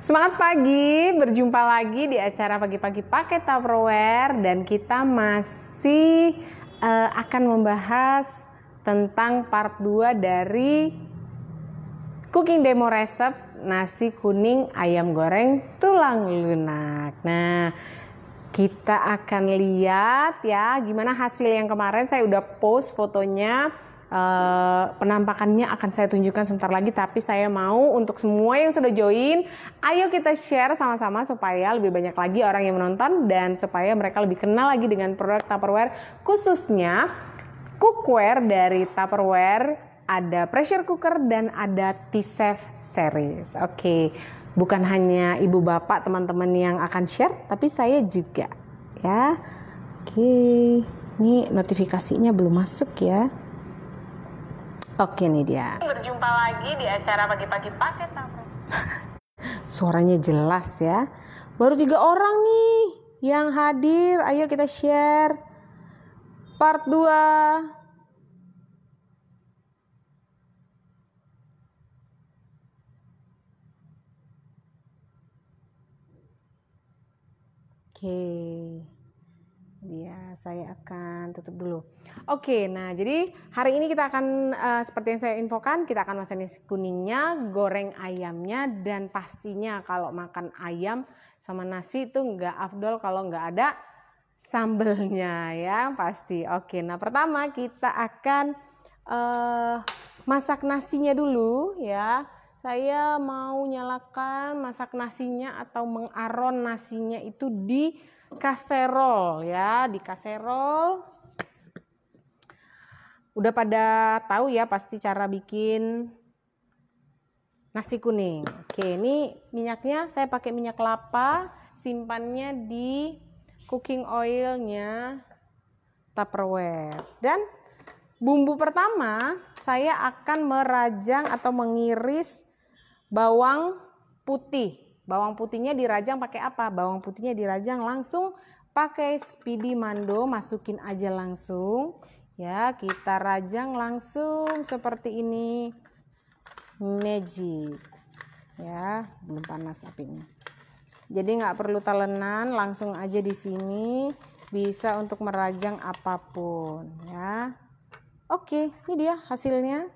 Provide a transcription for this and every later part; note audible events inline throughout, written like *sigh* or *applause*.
Semangat pagi, berjumpa lagi di acara pagi-pagi pakai Tupperware dan kita masih uh, akan membahas tentang part 2 dari cooking demo resep nasi kuning ayam goreng tulang lunak. Nah, kita akan lihat ya gimana hasil yang kemarin saya udah post fotonya Eh, penampakannya akan saya tunjukkan sebentar lagi tapi saya mau untuk semua yang sudah join ayo kita share sama-sama supaya lebih banyak lagi orang yang menonton dan supaya mereka lebih kenal lagi dengan produk Tupperware khususnya cookware dari Tupperware ada pressure cooker dan ada T-Chef series. Oke, okay. bukan hanya ibu bapak teman-teman yang akan share, tapi saya juga ya. Oke, okay. ini notifikasinya belum masuk ya. Oke ini dia. Berjumpa lagi di acara pagi-pagi paket apa? *laughs* Suaranya jelas ya. Baru tiga orang nih yang hadir. Ayo kita share. Part 2. Oke, okay. ya saya akan tutup dulu. Oke, nah jadi hari ini kita akan uh, seperti yang saya infokan, kita akan masak nasi kuningnya, goreng ayamnya, dan pastinya kalau makan ayam sama nasi itu nggak afdol kalau nggak ada sambelnya ya pasti. Oke, nah pertama kita akan uh, masak nasinya dulu ya. Saya mau nyalakan masak nasinya atau mengaron nasinya itu di kaserol ya, di kaserol Udah pada tahu ya pasti cara bikin nasi kuning. Oke, ini minyaknya saya pakai minyak kelapa, simpannya di cooking oilnya Tupperware. Dan bumbu pertama saya akan merajang atau mengiris bawang putih. Bawang putihnya dirajang pakai apa? Bawang putihnya dirajang langsung pakai speedy mando, masukin aja langsung ya kita rajang langsung seperti ini magic ya belum panas apinya jadi nggak perlu talenan langsung aja di sini bisa untuk merajang apapun ya oke ini dia hasilnya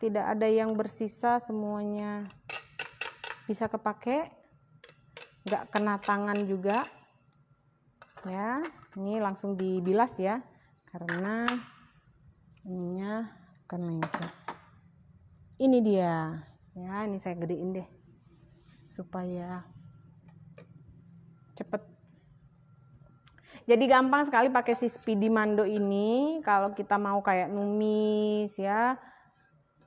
tidak ada yang bersisa semuanya bisa kepake nggak kena tangan juga ya ini langsung dibilas ya karena ininya akan lengket ini dia ya ini saya gedein deh supaya cepet jadi gampang sekali pakai si speedy mando ini kalau kita mau kayak numis ya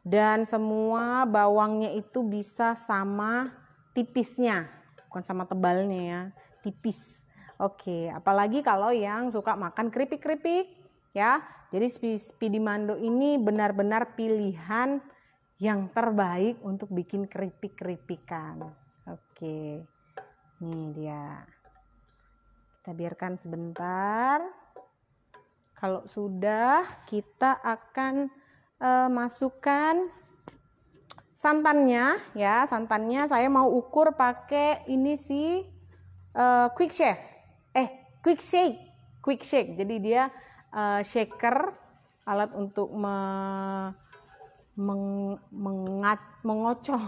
dan semua bawangnya itu bisa sama tipisnya bukan sama tebalnya ya tipis oke apalagi kalau yang suka makan keripik-keripik ya. Jadi spidimando ini benar-benar pilihan yang terbaik untuk bikin keripik-keripikan. Oke. ini dia. Kita biarkan sebentar. Kalau sudah, kita akan uh, masukkan santannya ya. Santannya saya mau ukur pakai ini si uh, quick chef. Eh, quick shake. Quick shake. Jadi dia uh, shaker alat untuk me, meng, mengat, mengocok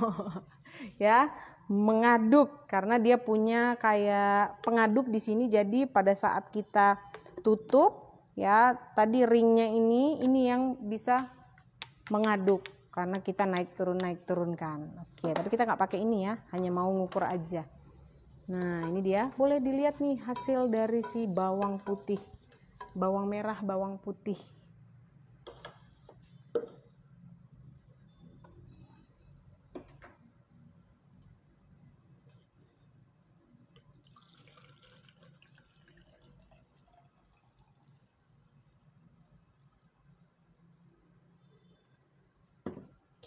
*laughs* ya mengaduk karena dia punya kayak pengaduk di sini jadi pada saat kita tutup ya tadi ringnya ini ini yang bisa mengaduk karena kita naik turun naik turunkan oke tapi kita nggak pakai ini ya hanya mau ngukur aja nah ini dia boleh dilihat nih hasil dari si bawang putih bawang merah, bawang putih.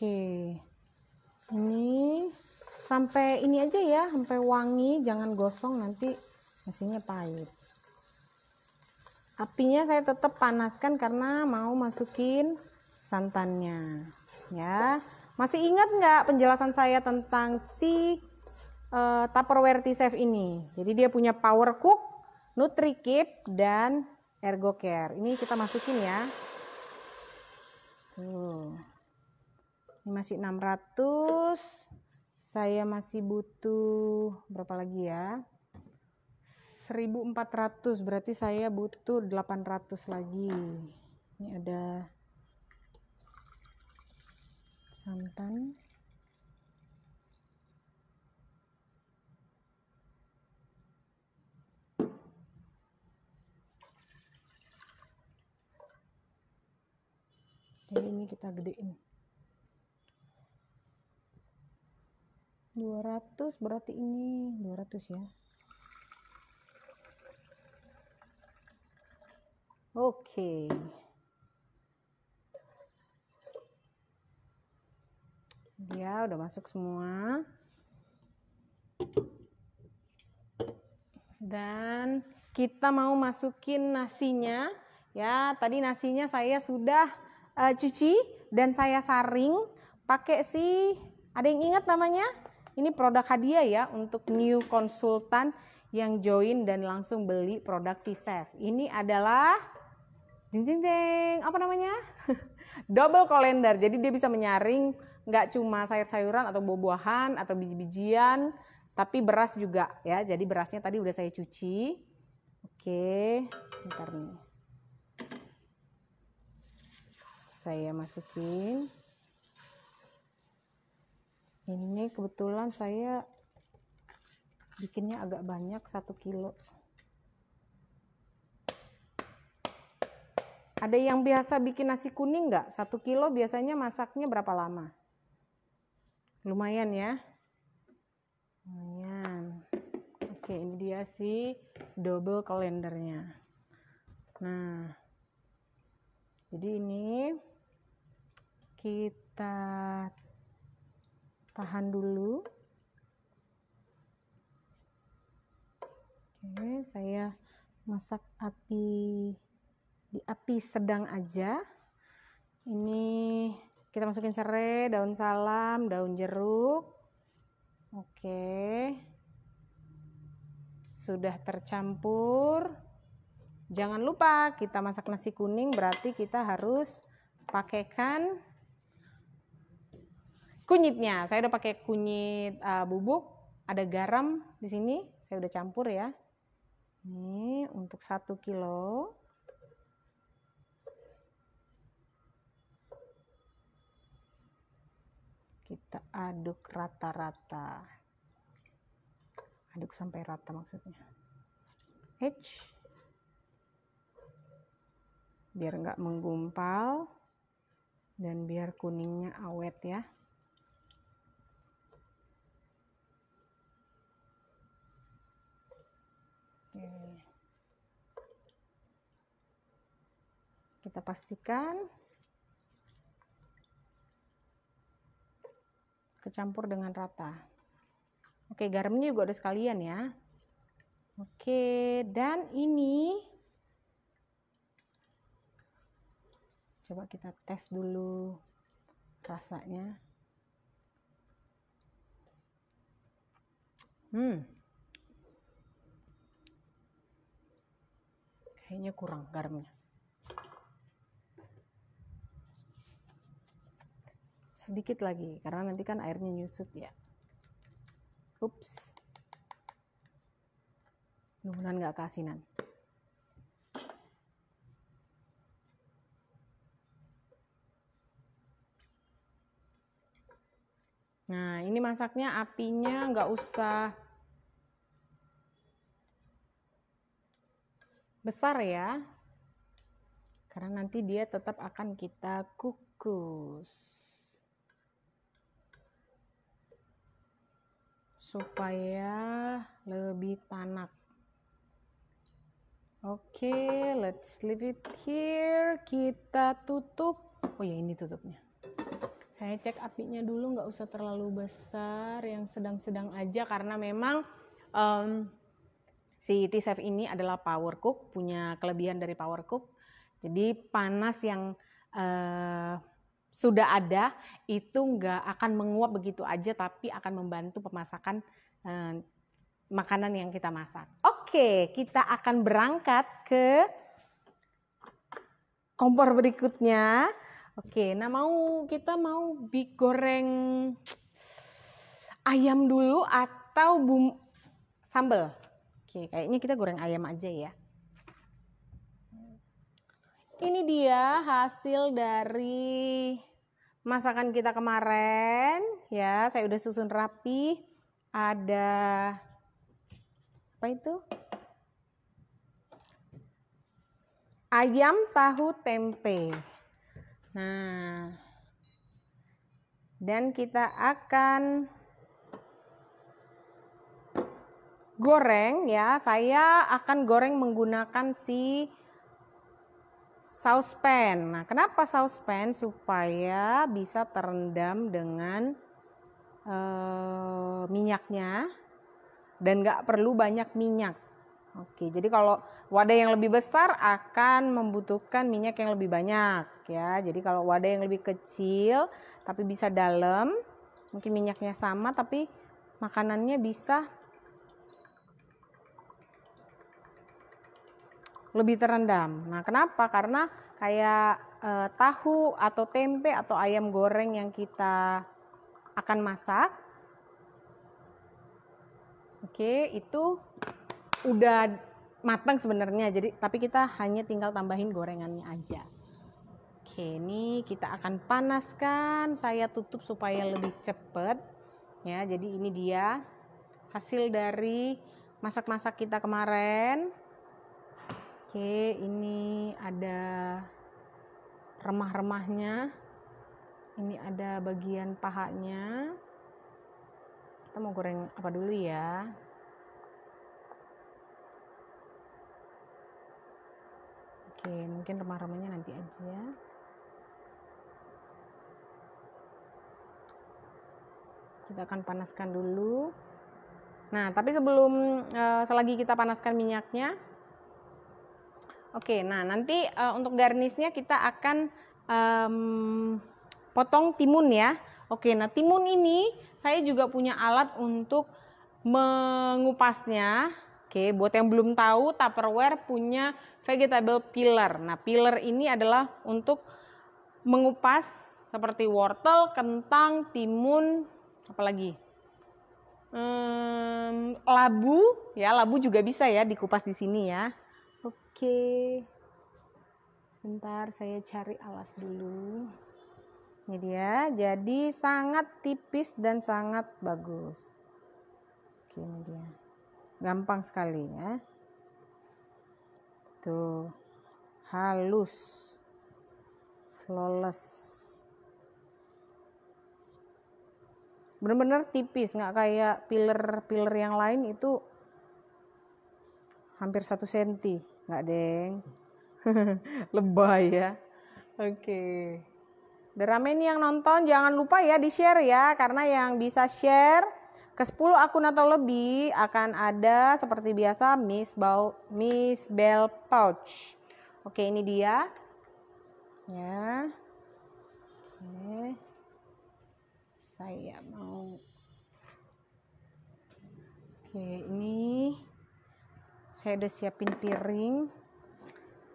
Oke. Ini sampai ini aja ya, sampai wangi, jangan gosong nanti nasinya pahit apinya saya tetap panaskan karena mau masukin santannya ya masih ingat nggak penjelasan saya tentang si uh, Tupperware t safe ini jadi dia punya Power Cook Nutri Keep dan Ergo Care ini kita masukin ya tuh ini masih 600 saya masih butuh berapa lagi ya 1400 berarti saya butuh 800 lagi ini ada santan jadi ini kita gedein 200 berarti ini 200 ya Oke. Dia ya, udah masuk semua. Dan kita mau masukin nasinya ya. Tadi nasinya saya sudah uh, cuci dan saya saring pakai si ada yang ingat namanya? Ini produk hadiah ya untuk new konsultan yang join dan langsung beli produk t safe Ini adalah jeng jeng jeng apa namanya *laughs* double colander jadi dia bisa menyaring nggak cuma sayur-sayuran atau buah-buahan atau biji-bijian tapi beras juga ya jadi berasnya tadi udah saya cuci oke bentar nih saya masukin ini kebetulan saya bikinnya agak banyak satu kilo Ada yang biasa bikin nasi kuning nggak? Satu kilo biasanya masaknya berapa lama? Lumayan ya. Lumayan. Oke, ini dia si double kalendernya. Nah, jadi ini kita tahan dulu. Oke, saya masak api di api sedang aja ini kita masukin serai daun salam daun jeruk oke sudah tercampur jangan lupa kita masak nasi kuning berarti kita harus pakaikan kunyitnya. Saya udah pakai kunyit uh, bubuk, ada garam di sini, saya udah campur ya. Ini untuk satu kilo. kita aduk rata-rata aduk sampai rata maksudnya H biar nggak menggumpal dan biar kuningnya awet ya Oke. kita pastikan kecampur dengan rata. Oke, garamnya juga udah sekalian ya. Oke, dan ini coba kita tes dulu rasanya. Hmm. Kayaknya kurang garamnya. sedikit lagi karena nanti kan airnya nyusut ya ups mudah-mudahan nggak keasinan nah ini masaknya apinya nggak usah besar ya karena nanti dia tetap akan kita kukus supaya lebih tanak. Oke, okay, let's leave it here. Kita tutup. Oh ya, ini tutupnya. Saya cek apinya dulu, nggak usah terlalu besar, yang sedang-sedang aja karena memang um, si T-Chef ini adalah power cook, punya kelebihan dari power cook. Jadi panas yang uh, sudah ada itu nggak akan menguap begitu aja tapi akan membantu pemasakan eh, makanan yang kita masak. Oke, kita akan berangkat ke kompor berikutnya. Oke, nah mau kita mau big goreng ayam dulu atau bumbu sambal? Oke, kayaknya kita goreng ayam aja ya ini dia hasil dari masakan kita kemarin ya saya udah susun rapi ada apa itu ayam tahu tempe nah dan kita akan goreng ya saya akan goreng menggunakan si sauspan. Nah, kenapa sauspan? Supaya bisa terendam dengan e, minyaknya dan nggak perlu banyak minyak. Oke, jadi kalau wadah yang lebih besar akan membutuhkan minyak yang lebih banyak ya. Jadi kalau wadah yang lebih kecil tapi bisa dalam, mungkin minyaknya sama tapi makanannya bisa lebih terendam. Nah, kenapa? Karena kayak e, tahu atau tempe atau ayam goreng yang kita akan masak. Oke, itu udah matang sebenarnya. Jadi, tapi kita hanya tinggal tambahin gorengannya aja. Oke, ini kita akan panaskan. Saya tutup supaya lebih cepat. Ya, jadi ini dia hasil dari masak-masak kita kemarin. Oke, ini ada remah-remahnya. Ini ada bagian pahanya. Kita mau goreng apa dulu ya? Oke, mungkin remah-remahnya nanti aja. Kita akan panaskan dulu. Nah, tapi sebelum eh, selagi kita panaskan minyaknya, Oke, nah nanti uh, untuk garnisnya kita akan um, potong timun ya. Oke, nah timun ini saya juga punya alat untuk mengupasnya. Oke, buat yang belum tahu, Tupperware punya vegetable peeler. Nah, peeler ini adalah untuk mengupas seperti wortel, kentang, timun, apalagi hmm, labu ya labu juga bisa ya dikupas di sini ya Oke. Sebentar saya cari alas dulu. Ini dia. Jadi sangat tipis dan sangat bagus. Oke, ini dia. Gampang sekali ya. Tuh. Halus. Flawless. bener-bener tipis nggak kayak piler-piler yang lain itu hampir satu senti nggak deng *laughs* lebay ya oke okay. udah yang nonton jangan lupa ya di share ya karena yang bisa share ke 10 akun atau lebih akan ada seperti biasa Miss Bau Miss Bell Pouch oke ini dia ya oke saya mau Oke, ini saya udah siapin piring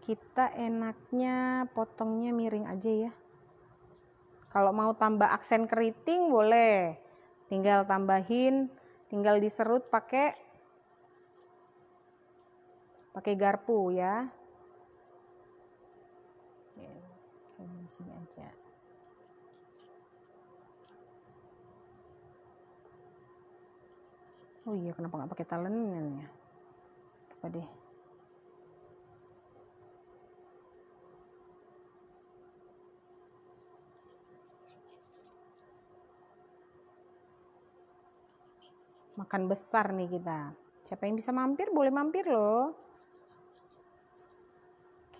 kita enaknya potongnya miring aja ya kalau mau tambah aksen keriting boleh tinggal tambahin tinggal diserut pakai pakai garpu ya di sini aja oh iya kenapa nggak pakai talenan ya apa deh makan besar nih kita siapa yang bisa mampir boleh mampir loh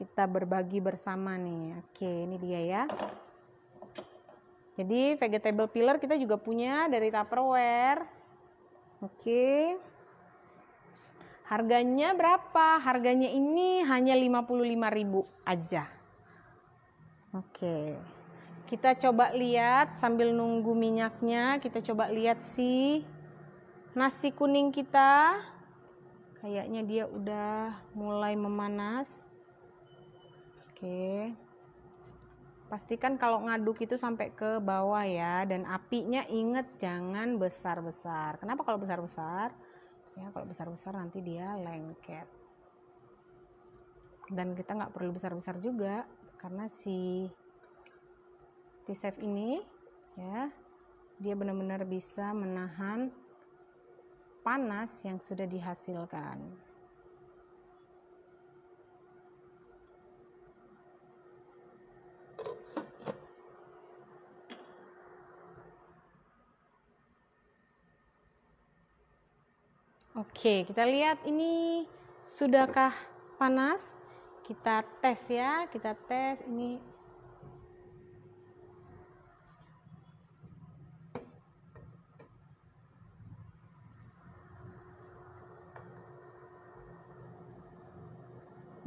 kita berbagi bersama nih oke ini dia ya jadi vegetable pillar kita juga punya dari Tupperware oke Harganya berapa? Harganya ini hanya 55.000 aja. Oke. Kita coba lihat sambil nunggu minyaknya, kita coba lihat si nasi kuning kita. Kayaknya dia udah mulai memanas. Oke. Pastikan kalau ngaduk itu sampai ke bawah ya dan apinya inget jangan besar-besar. Kenapa kalau besar-besar? ya kalau besar-besar nanti dia lengket dan kita nggak perlu besar-besar juga karena si t safe ini ya dia benar-benar bisa menahan panas yang sudah dihasilkan Oke, kita lihat ini sudahkah panas? Kita tes ya, kita tes ini.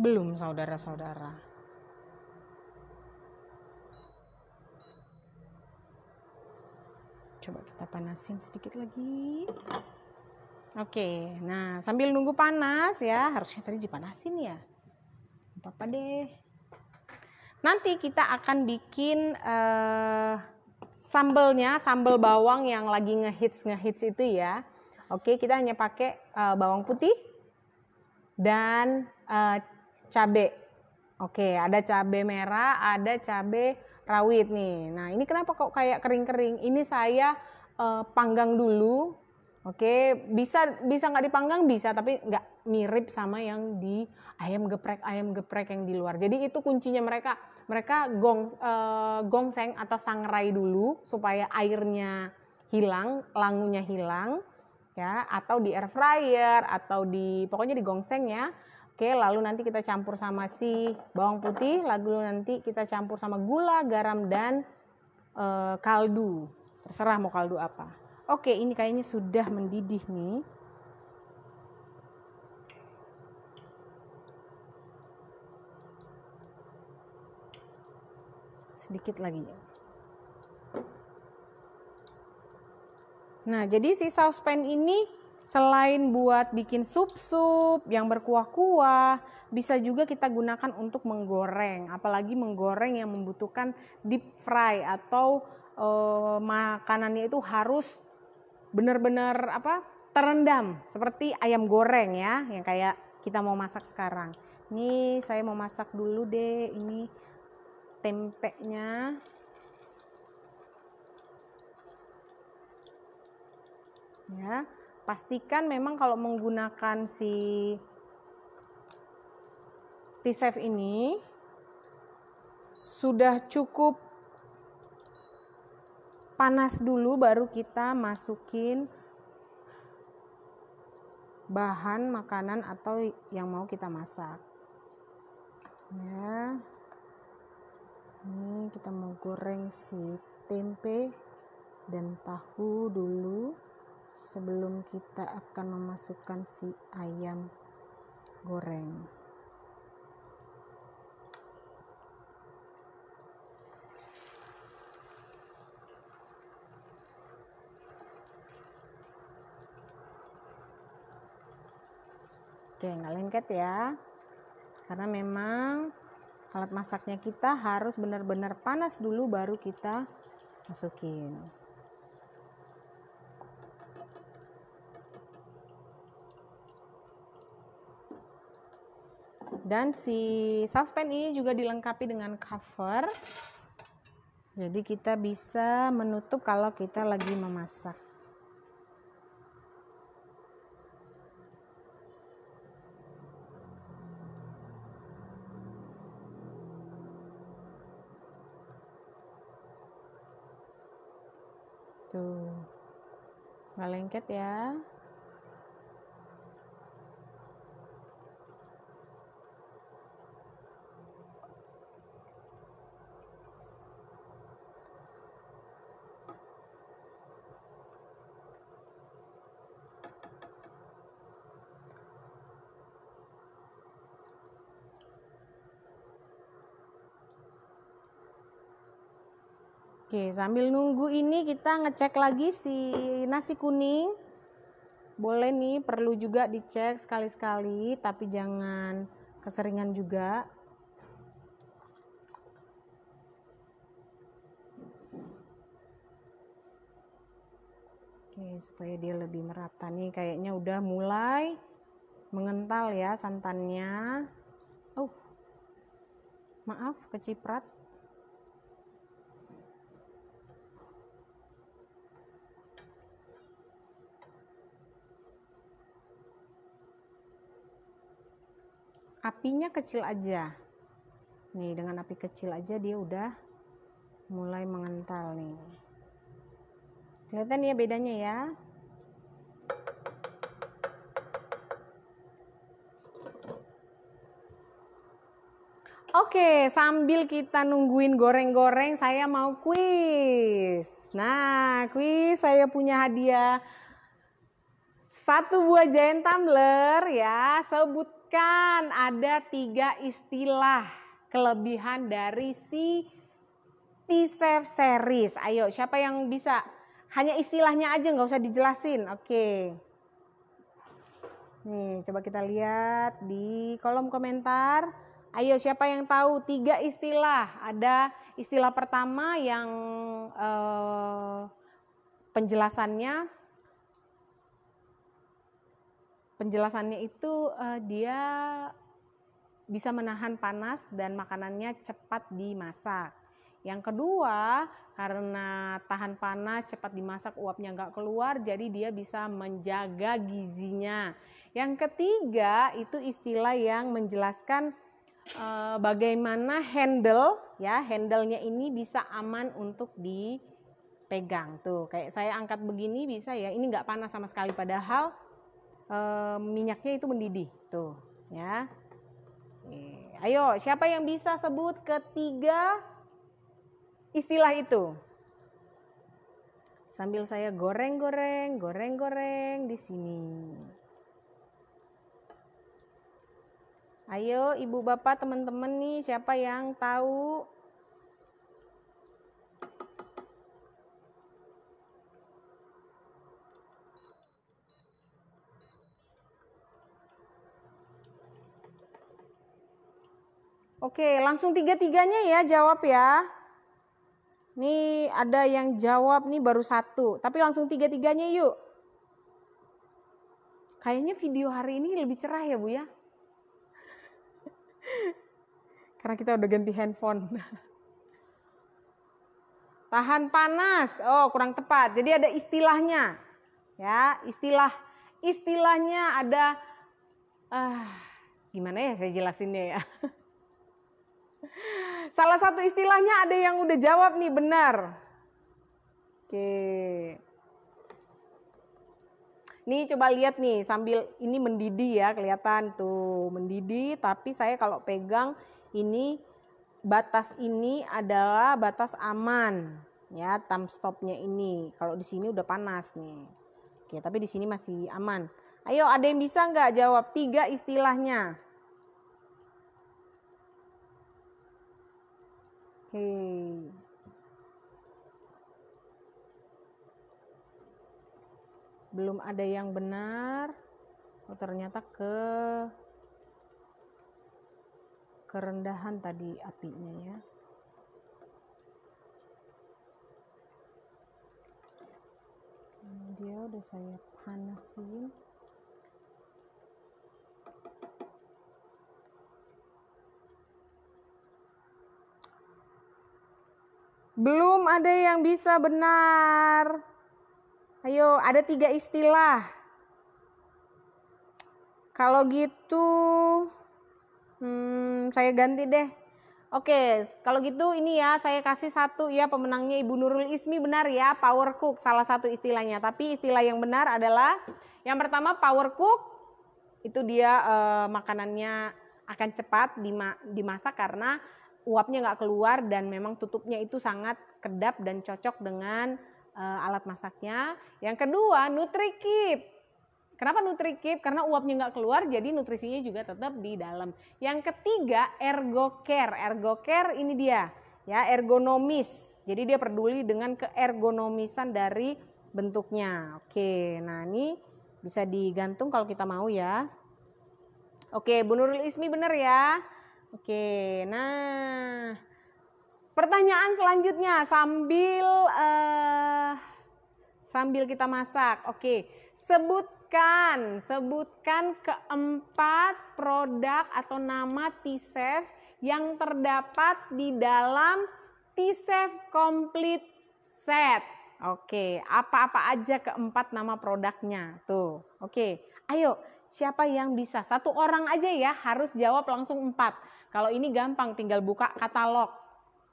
Belum saudara-saudara. Coba kita panasin sedikit lagi. Oke, nah sambil nunggu panas ya, harusnya tadi dipanasin ya. Apa-apa deh. Nanti kita akan bikin uh, sambelnya, sambel bawang yang lagi ngehits ngehits itu ya. Oke, kita hanya pakai uh, bawang putih dan uh, cabe. Oke, ada cabe merah, ada cabe rawit nih. Nah, ini kenapa kok kayak kering-kering? Ini saya uh, panggang dulu Oke, bisa bisa nggak dipanggang bisa, tapi nggak mirip sama yang di ayam geprek ayam geprek yang di luar. Jadi itu kuncinya mereka mereka gong e, gongseng atau sangrai dulu supaya airnya hilang, langunya hilang, ya. Atau di air fryer atau di pokoknya di gongseng ya. Oke, lalu nanti kita campur sama si bawang putih, lalu nanti kita campur sama gula, garam dan e, kaldu. Terserah mau kaldu apa. Oke, ini kayaknya sudah mendidih nih. Sedikit lagi. Ya. Nah, jadi si saucepan ini selain buat bikin sup-sup yang berkuah-kuah, bisa juga kita gunakan untuk menggoreng, apalagi menggoreng yang membutuhkan deep fry atau e, makanannya itu harus benar-benar apa terendam seperti ayam goreng ya yang kayak kita mau masak sekarang. Ini saya mau masak dulu deh ini tempenya. Ya, pastikan memang kalau menggunakan si T-Safe ini sudah cukup panas dulu baru kita masukin bahan makanan atau yang mau kita masak ya ini kita mau goreng si tempe dan tahu dulu sebelum kita akan memasukkan si ayam goreng Oke, nggak lengket ya. Karena memang alat masaknya kita harus benar-benar panas dulu baru kita masukin. dan si saucepan ini juga dilengkapi dengan cover jadi kita bisa menutup kalau kita lagi memasak nggak lengket ya Oke, sambil nunggu ini kita ngecek lagi si nasi kuning. Boleh nih, perlu juga dicek sekali-sekali, tapi jangan keseringan juga. Oke, supaya dia lebih merata nih, kayaknya udah mulai mengental ya santannya. Oh maaf keciprat. apinya kecil aja nih dengan api kecil aja dia udah mulai mengental nih kelihatan ya bedanya ya Oke, sambil kita nungguin goreng-goreng, saya mau kuis. Nah, kuis saya punya hadiah satu buah giant tumbler ya. Sebut kan ada tiga istilah kelebihan dari si T-Safe series. Ayo, siapa yang bisa? Hanya istilahnya aja, nggak usah dijelasin. Oke. Nih, coba kita lihat di kolom komentar. Ayo, siapa yang tahu tiga istilah? Ada istilah pertama yang eh, penjelasannya penjelasannya itu uh, dia bisa menahan panas dan makanannya cepat dimasak. Yang kedua, karena tahan panas, cepat dimasak, uapnya nggak keluar, jadi dia bisa menjaga gizinya. Yang ketiga, itu istilah yang menjelaskan e, bagaimana handle, ya handlenya ini bisa aman untuk dipegang. Tuh, kayak saya angkat begini bisa ya, ini nggak panas sama sekali, padahal e, minyaknya itu mendidih tuh ya. Oke. Ayo siapa yang bisa sebut ketiga istilah itu? Sambil saya goreng-goreng, goreng-goreng di sini. Ayo ibu bapak teman-teman nih siapa yang tahu Oke, langsung tiga-tiganya ya jawab ya. Nih ada yang jawab nih baru satu, tapi langsung tiga-tiganya yuk. Kayaknya video hari ini lebih cerah ya Bu ya. *laughs* Karena kita udah ganti handphone. *laughs* Tahan panas, oh kurang tepat. Jadi ada istilahnya, ya istilah istilahnya ada, ah, gimana ya saya jelasinnya ya. *laughs* Salah satu istilahnya ada yang udah jawab nih benar. Oke. Nih coba lihat nih sambil ini mendidih ya kelihatan tuh mendidih tapi saya kalau pegang ini batas ini adalah batas aman ya thumb stopnya ini kalau di sini udah panas nih oke tapi di sini masih aman ayo ada yang bisa nggak jawab tiga istilahnya Oke. Hmm. belum ada yang benar oh, ternyata ke kerendahan tadi apinya ya dia udah saya panasin Belum ada yang bisa benar. Ayo, ada tiga istilah. Kalau gitu, hmm, saya ganti deh. Oke, kalau gitu ini ya saya kasih satu ya pemenangnya Ibu Nurul Ismi benar ya power cook salah satu istilahnya. Tapi istilah yang benar adalah yang pertama power cook itu dia eh, makanannya akan cepat dimasak karena uapnya nggak keluar dan memang tutupnya itu sangat kedap dan cocok dengan uh, alat masaknya. Yang kedua NutriKeep. Kenapa NutriKeep? Karena uapnya nggak keluar jadi nutrisinya juga tetap di dalam. Yang ketiga ErgoCare. ErgoCare ini dia ya ergonomis. Jadi dia peduli dengan keergonomisan dari bentuknya. Oke, nah ini bisa digantung kalau kita mau ya. Oke, Bu Nurul Ismi benar ya. Oke, nah pertanyaan selanjutnya sambil uh, sambil kita masak. Oke, sebutkan sebutkan keempat produk atau nama T-Chef yang terdapat di dalam T-Chef Complete Set. Oke, apa-apa aja keempat nama produknya tuh. Oke, ayo siapa yang bisa? Satu orang aja ya, harus jawab langsung empat kalau ini gampang tinggal buka katalog.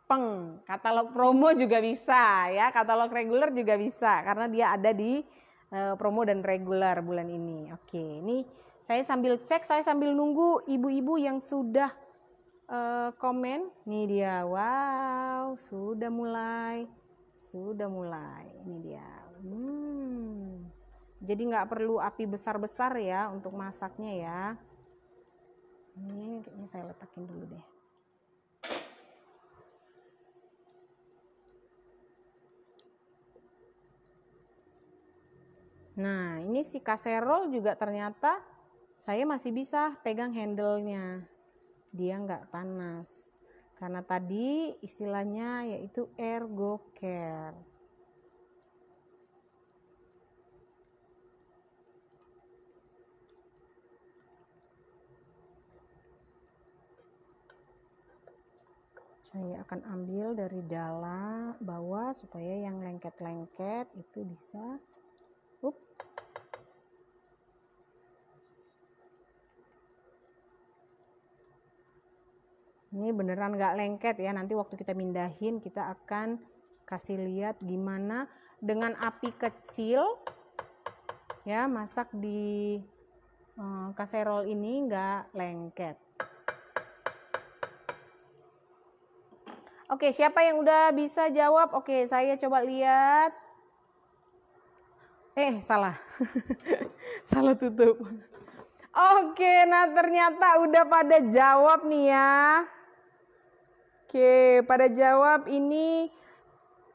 Peng, katalog promo juga bisa ya, katalog reguler juga bisa karena dia ada di uh, promo dan reguler bulan ini. Oke, ini saya sambil cek, saya sambil nunggu ibu-ibu yang sudah uh, komen. Ini dia, wow, sudah mulai, sudah mulai. Ini dia. Hmm. Jadi nggak perlu api besar-besar ya untuk masaknya ya ini kayaknya saya letakin dulu deh Nah, ini si kaserol juga ternyata saya masih bisa pegang handle-nya. Dia nggak panas. Karena tadi istilahnya yaitu ergo care. saya akan ambil dari dalam bawah supaya yang lengket-lengket itu bisa up ini beneran nggak lengket ya nanti waktu kita mindahin kita akan kasih lihat gimana dengan api kecil ya masak di eh, kaserol ini nggak lengket Oke, siapa yang udah bisa jawab? Oke, saya coba lihat. Eh, salah. *laughs* salah tutup. Oke, nah ternyata udah pada jawab nih ya. Oke, pada jawab ini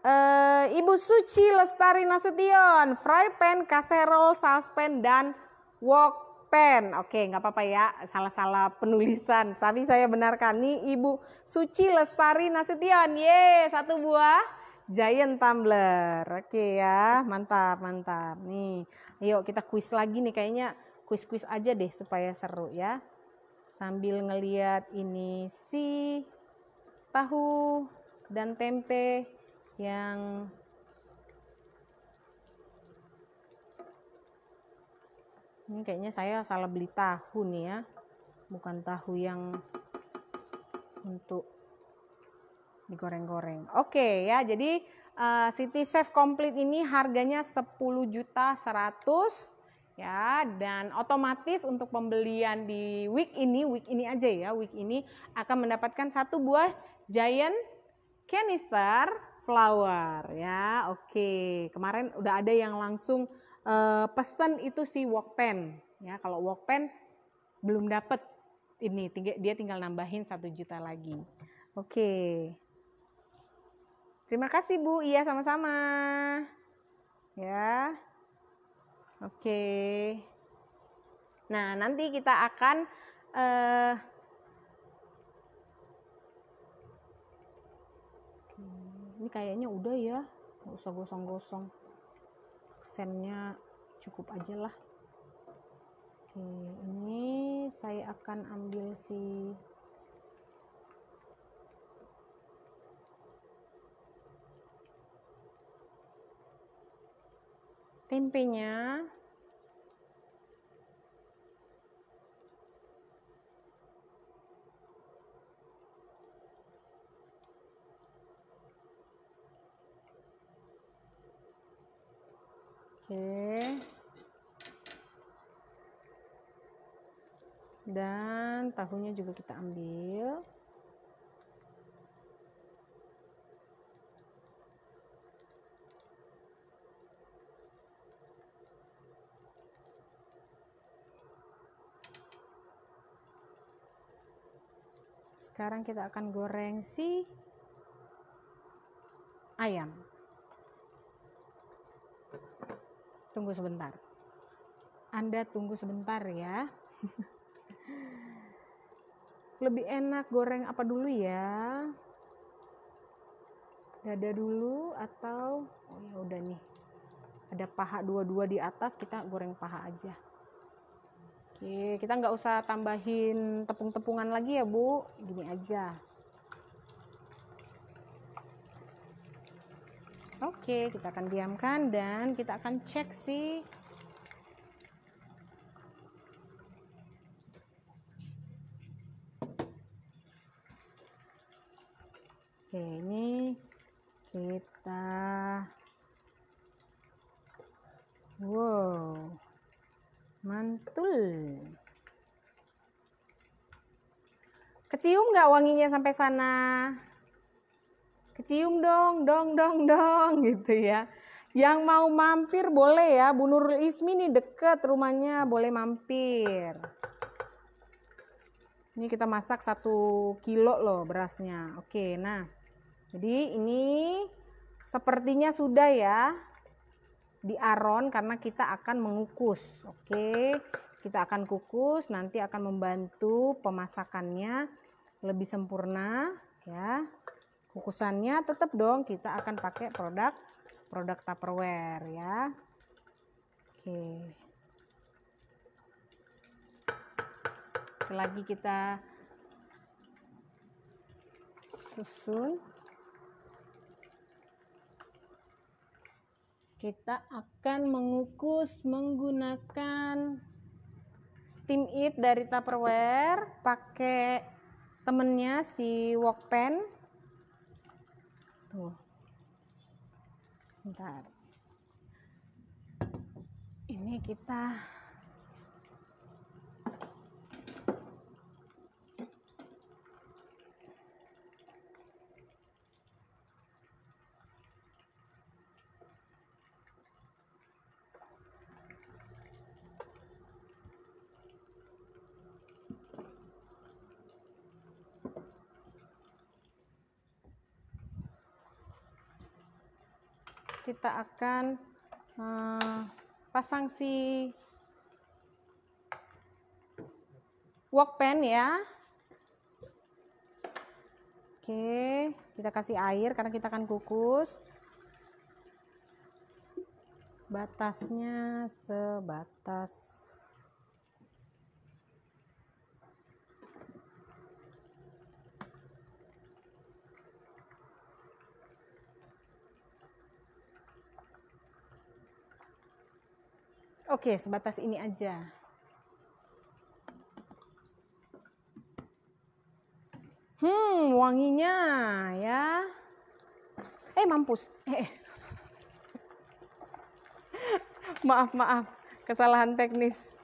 uh, Ibu Suci Lestari Nasution, fry pan, kaserol, pan dan wok pen. Oke, nggak apa-apa ya, salah-salah penulisan. Tapi saya benarkan nih Ibu Suci Lestari Nasution. Ye, satu buah giant tumbler. Oke ya, mantap, mantap. Nih, ayo kita kuis lagi nih kayaknya kuis-kuis aja deh supaya seru ya. Sambil ngeliat ini si tahu dan tempe yang ini kayaknya saya salah beli tahu nih ya bukan tahu yang untuk digoreng-goreng oke okay, ya jadi uh, City Safe Complete ini harganya 10 juta 100 ya dan otomatis untuk pembelian di week ini week ini aja ya week ini akan mendapatkan satu buah giant canister flower ya oke okay. kemarin udah ada yang langsung uh, pesan itu si Walkpen ya kalau walk Walkpen belum dapet ini dia tinggal nambahin satu juta lagi oke okay. terima kasih Bu iya sama-sama ya oke okay. nah nanti kita akan uh, ini kayaknya udah ya nggak usah gosong-gosong aksennya cukup aja lah oke ini saya akan ambil si tempenya Oke. Dan tahunya juga kita ambil. Sekarang kita akan goreng si ayam. tunggu sebentar. Anda tunggu sebentar ya. *laughs* Lebih enak goreng apa dulu ya? Dada dulu atau oh ya udah nih. Ada paha dua-dua di atas kita goreng paha aja. Oke, kita nggak usah tambahin tepung-tepungan lagi ya, Bu. Gini aja. Oke, kita akan diamkan dan kita akan cek sih. Oke, ini kita Wow. Mantul. Kecium nggak wanginya sampai sana? kecium dong, dong, dong, dong *laughs* gitu ya. Yang mau mampir boleh ya, Bu Nurul Ismi nih deket rumahnya, boleh mampir. Ini kita masak satu kilo loh berasnya. Oke, nah jadi ini sepertinya sudah ya di aron karena kita akan mengukus. Oke, kita akan kukus, nanti akan membantu pemasakannya lebih sempurna ya kukusannya tetap dong kita akan pakai produk produk Tupperware ya. Oke. Selagi kita susun kita akan mengukus menggunakan steam it dari Tupperware pakai temennya si wok pen tuh sebentar ini kita kita akan uh, pasang si pen ya oke kita kasih air karena kita akan kukus batasnya sebatas Oke, sebatas ini aja. Hmm, wanginya ya. Eh, mampus. Eh. *laughs* maaf, maaf. Kesalahan teknis.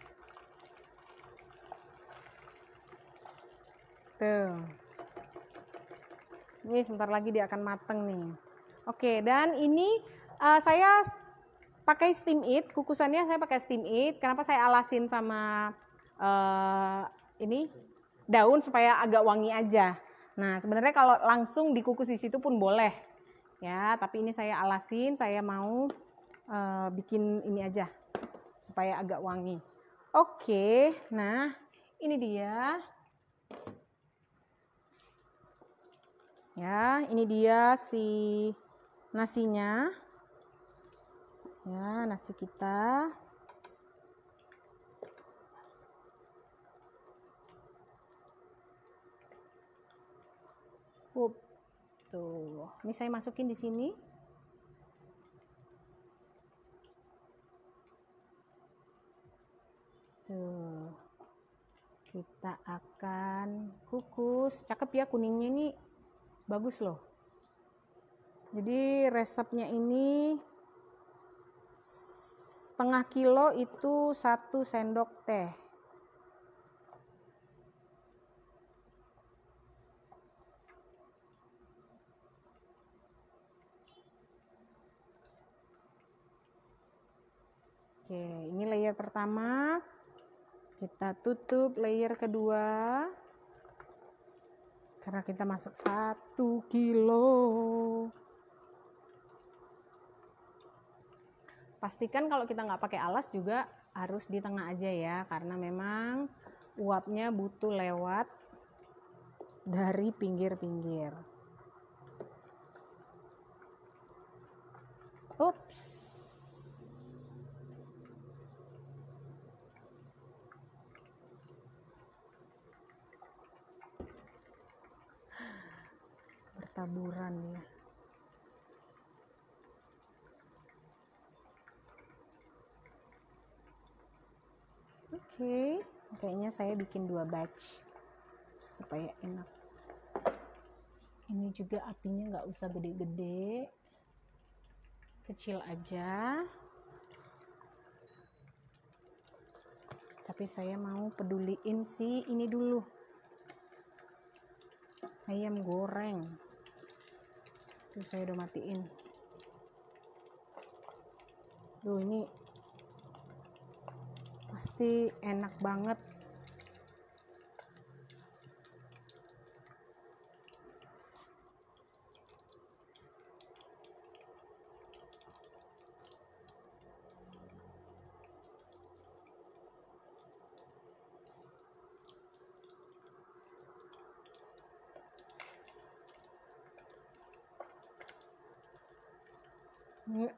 Tuh. Ini sebentar lagi dia akan mateng nih. Oke, dan ini uh, saya pakai steam it, kukusannya saya pakai steam it. Kenapa saya alasin sama uh, ini daun supaya agak wangi aja. Nah, sebenarnya kalau langsung dikukus di situ pun boleh. Ya, tapi ini saya alasin, saya mau uh, bikin ini aja supaya agak wangi. Oke, nah ini dia. Ya, ini dia si nasinya ya nasi kita Up. Tuh. Ini saya masukin di sini. Tuh. Kita akan kukus. Cakep ya kuningnya ini. Bagus loh. Jadi resepnya ini setengah kilo itu satu sendok teh Oke, ini layer pertama. Kita tutup layer kedua. Karena kita masuk satu kilo. Pastikan kalau kita nggak pakai alas juga harus di tengah aja ya, karena memang uapnya butuh lewat dari pinggir-pinggir. Ups. Bertaburan ya. okay, kayaknya saya bikin dua batch supaya enak ini juga apinya nggak usah gede-gede kecil aja tapi saya mau peduliin sih ini dulu ayam goreng tuh saya udah matiin tuh ini pasti enak banget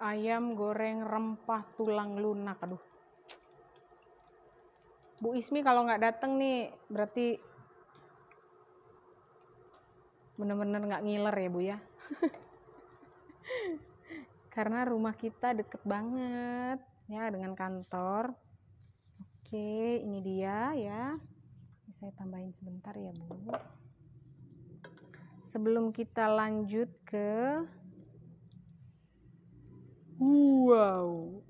ayam goreng rempah tulang lunak aduh Bu Ismi kalau nggak datang nih berarti benar-benar nggak ngiler ya Bu ya. *laughs* Karena rumah kita deket banget ya dengan kantor. Oke, ini dia ya. Ini saya tambahin sebentar ya Bu. Sebelum kita lanjut ke Wow,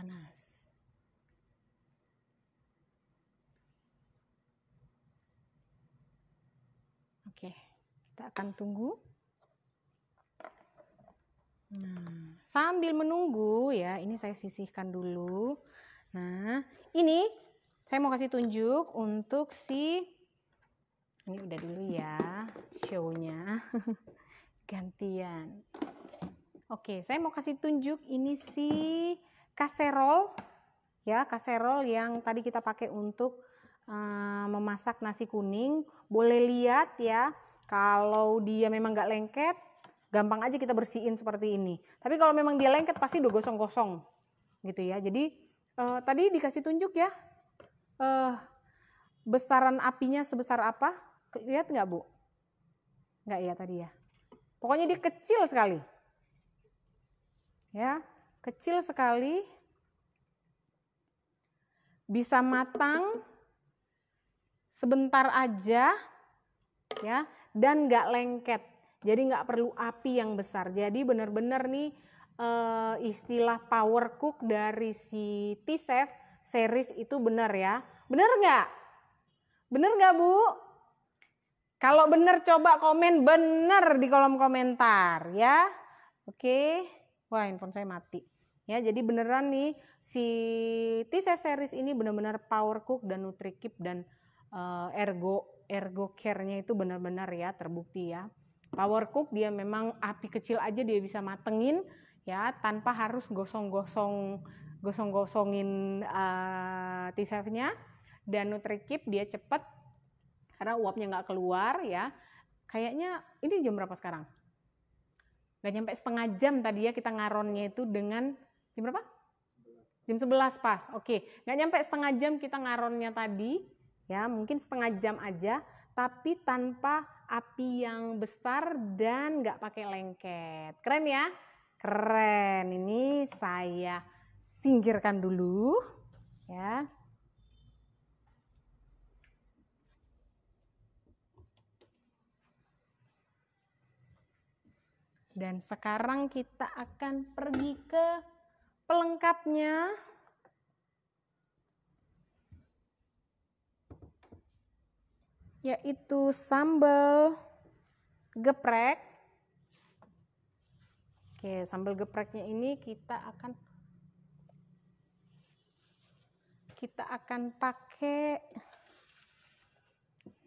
panas oke kita akan tunggu nah sambil menunggu ya ini saya sisihkan dulu nah ini saya mau kasih tunjuk untuk si ini udah dulu ya show-nya *laughs* gantian oke saya mau kasih tunjuk ini si kaserol ya kaserol yang tadi kita pakai untuk uh, memasak nasi kuning boleh lihat ya kalau dia memang nggak lengket gampang aja kita bersihin seperti ini tapi kalau memang dia lengket pasti udah gosong-gosong gitu ya jadi uh, tadi dikasih tunjuk ya uh, besaran apinya sebesar apa lihat nggak bu nggak ya tadi ya pokoknya dia kecil sekali ya kecil sekali, bisa matang sebentar aja, ya, dan nggak lengket. Jadi nggak perlu api yang besar. Jadi benar-benar nih eh, istilah power cook dari si T-Chef series itu benar ya. Benar nggak? Benar nggak Bu? Kalau benar coba komen benar di kolom komentar ya. Oke. Wah handphone saya mati ya jadi beneran nih si t series ini benar-benar power cook dan nutrikip dan uh, ergo ergo care-nya itu benar-benar ya terbukti ya power cook dia memang api kecil aja dia bisa matengin ya tanpa harus gosong-gosong gosong-gosongin uh, t nya dan nutrikip dia cepet karena uapnya nggak keluar ya kayaknya ini jam berapa sekarang? Gak nyampe setengah jam tadi ya kita ngaronnya itu dengan Jam berapa? 11. Jam 11 pas. Oke, nggak nyampe setengah jam kita ngaronnya tadi. Ya, mungkin setengah jam aja, tapi tanpa api yang besar dan nggak pakai lengket. Keren ya? Keren. Ini saya singkirkan dulu. Ya, Dan sekarang kita akan pergi ke pelengkapnya yaitu sambal geprek. Oke, sambal gepreknya ini kita akan kita akan pakai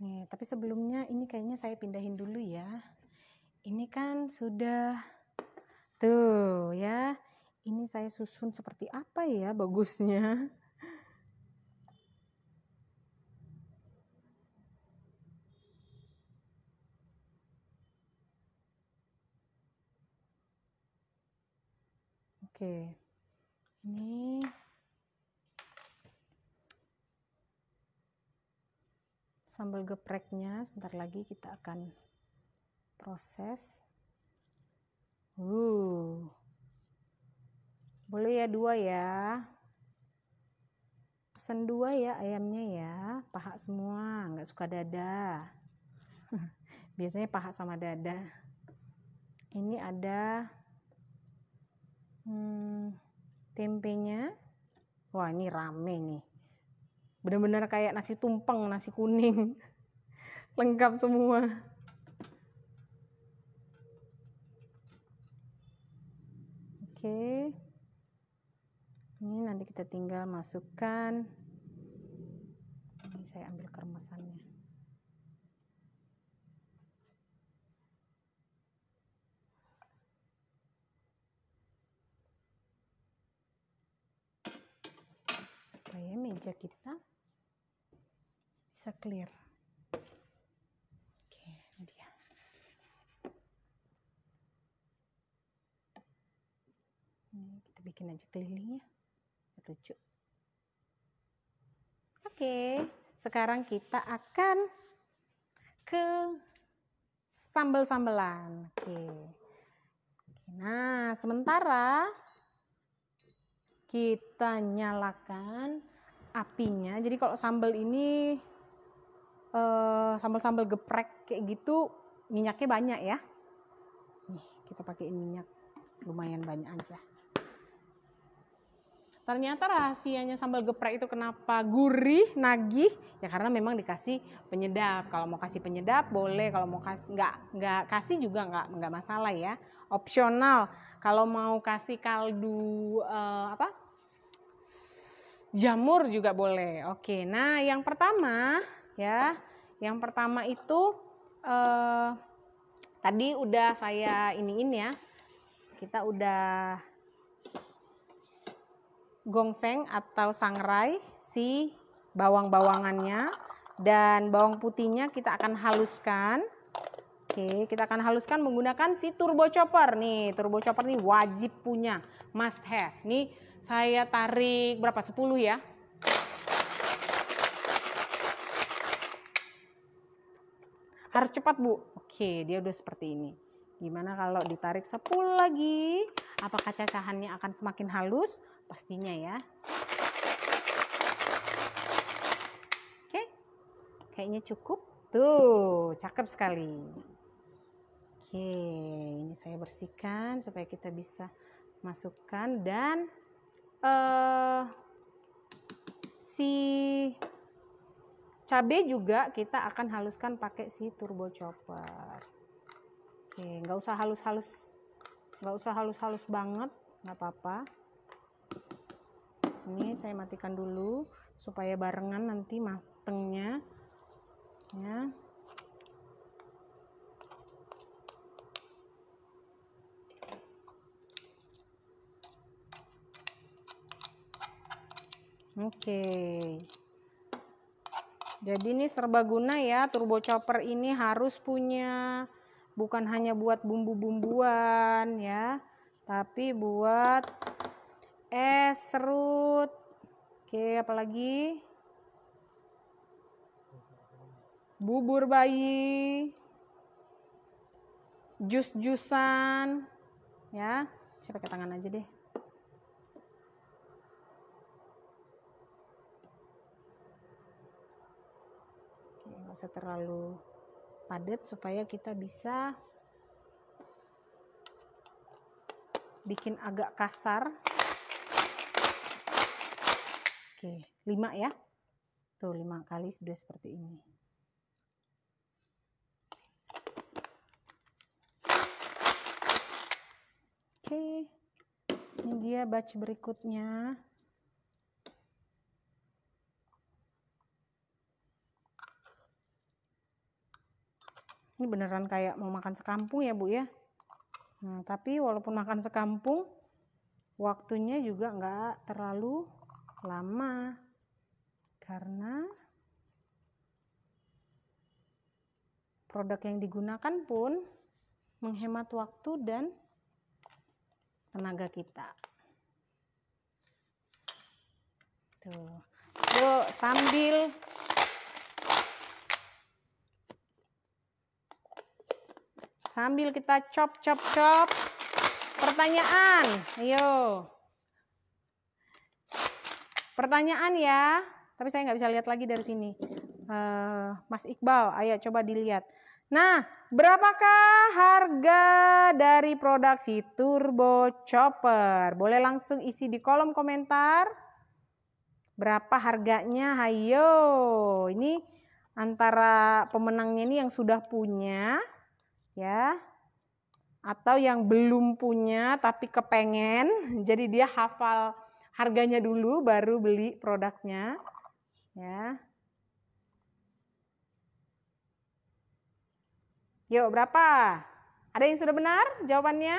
Nih, tapi sebelumnya ini kayaknya saya pindahin dulu ya. Ini kan sudah tuh ya ini saya susun seperti apa ya bagusnya Oke, ini sambal gepreknya sebentar lagi kita akan proses. Uh boleh ya dua ya pesen dua ya ayamnya ya paha semua nggak suka dada *laughs* biasanya paha sama dada ini ada hmm, tempenya wah ini rame nih bener-bener kayak nasi tumpeng nasi kuning *laughs* lengkap semua oke okay ini nanti kita tinggal masukkan ini saya ambil kermesannya supaya meja kita bisa clear oke ini dia ini kita bikin aja kelilingnya Rujuk. Oke, sekarang kita akan ke sambel-sambelan. Oke. Nah, sementara kita nyalakan apinya. Jadi kalau sambal ini eh, sambal-sambal geprek kayak gitu minyaknya banyak ya. Nih, kita pakai minyak lumayan banyak aja. Ternyata rahasianya sambal geprek itu kenapa gurih, nagih? Ya karena memang dikasih penyedap. Kalau mau kasih penyedap boleh, kalau mau kasih nggak nggak kasih juga nggak nggak masalah ya. Opsional. Kalau mau kasih kaldu eh, apa? Jamur juga boleh. Oke. Nah, yang pertama ya, yang pertama itu eh, tadi udah saya iniin ya. Kita udah gongseng atau sangrai si bawang-bawangannya dan bawang putihnya kita akan haluskan. Oke, kita akan haluskan menggunakan si turbo chopper nih. Turbo chopper nih wajib punya, must have. Nih saya tarik berapa? 10 ya. Harus cepat, Bu. Oke, dia udah seperti ini. Gimana kalau ditarik 10 lagi? Apakah cacahannya akan semakin halus? Pastinya ya. Oke. Kayaknya cukup. Tuh, cakep sekali. Oke, ini saya bersihkan supaya kita bisa masukkan dan uh, si cabe juga kita akan haluskan pakai si turbo chopper oke nggak usah halus-halus nggak usah halus-halus banget nggak apa-apa ini saya matikan dulu supaya barengan nanti matengnya ya Oke. Okay. Jadi ini serbaguna ya, turbo chopper ini harus punya bukan hanya buat bumbu-bumbuan ya tapi buat es serut oke apalagi bubur bayi jus-jusan ya saya pakai tangan aja deh Oke, nggak usah terlalu padat supaya kita bisa bikin agak kasar oke 5 ya tuh lima kali sudah seperti ini oke ini dia batch berikutnya ini beneran kayak mau makan sekampung ya bu ya nah tapi walaupun makan sekampung waktunya juga nggak terlalu lama karena produk yang digunakan pun menghemat waktu dan tenaga kita tuh yuk sambil sambil kita chop chop chop pertanyaan ayo pertanyaan ya tapi saya nggak bisa lihat lagi dari sini uh, Mas Iqbal ayo coba dilihat nah berapakah harga dari produksi turbo chopper boleh langsung isi di kolom komentar berapa harganya ayo ini antara pemenangnya ini yang sudah punya ya atau yang belum punya tapi kepengen *laughs* jadi dia hafal harganya dulu baru beli produknya ya yuk berapa ada yang sudah benar jawabannya